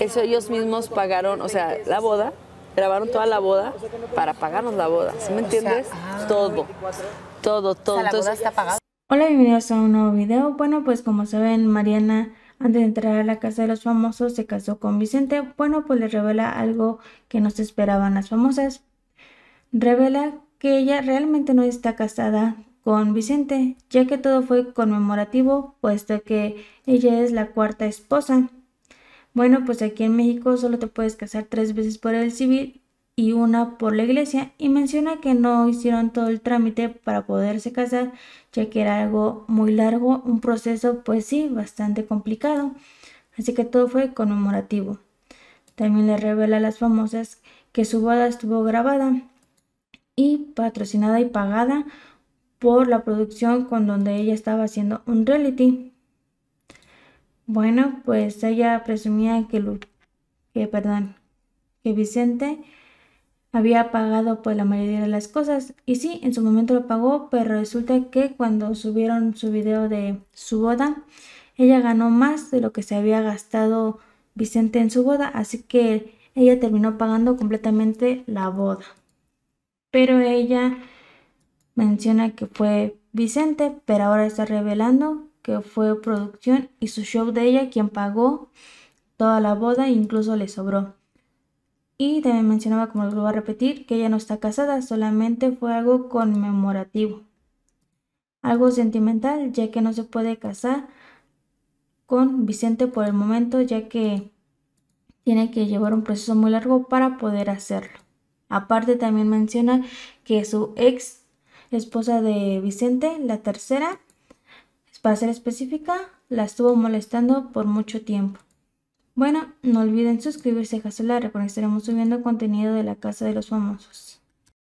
eso ellos mismos pagaron, o sea, la boda, grabaron toda la boda para pagarnos la boda, ¿sí me entiendes? Ah. Todo, todo, todo. O la boda está pagada. Hola, bienvenidos a un nuevo video. Bueno, pues como saben, Mariana antes de entrar a la casa de los famosos se casó con Vicente. Bueno, pues le revela algo que no se esperaban las famosas. Revela que ella realmente no está casada con Vicente, ya que todo fue conmemorativo, puesto que ella es la cuarta esposa. Bueno, pues aquí en México solo te puedes casar tres veces por el civil y una por la iglesia y menciona que no hicieron todo el trámite para poderse casar ya que era algo muy largo, un proceso pues sí, bastante complicado, así que todo fue conmemorativo. También le revela a las famosas que su boda estuvo grabada y patrocinada y pagada por la producción con donde ella estaba haciendo un reality bueno, pues ella presumía que, perdón, que Vicente había pagado por pues la mayoría de las cosas. Y sí, en su momento lo pagó, pero resulta que cuando subieron su video de su boda, ella ganó más de lo que se había gastado Vicente en su boda, así que ella terminó pagando completamente la boda. Pero ella menciona que fue Vicente, pero ahora está revelando que fue producción y su show de ella quien pagó toda la boda e incluso le sobró. Y también mencionaba, como lo voy a repetir, que ella no está casada, solamente fue algo conmemorativo. Algo sentimental, ya que no se puede casar con Vicente por el momento, ya que tiene que llevar un proceso muy largo para poder hacerlo. Aparte también menciona que su ex esposa de Vicente, la tercera, para ser específica, la estuvo molestando por mucho tiempo. Bueno, no olviden suscribirse a Casolar porque estaremos subiendo contenido de la Casa de los Famosos.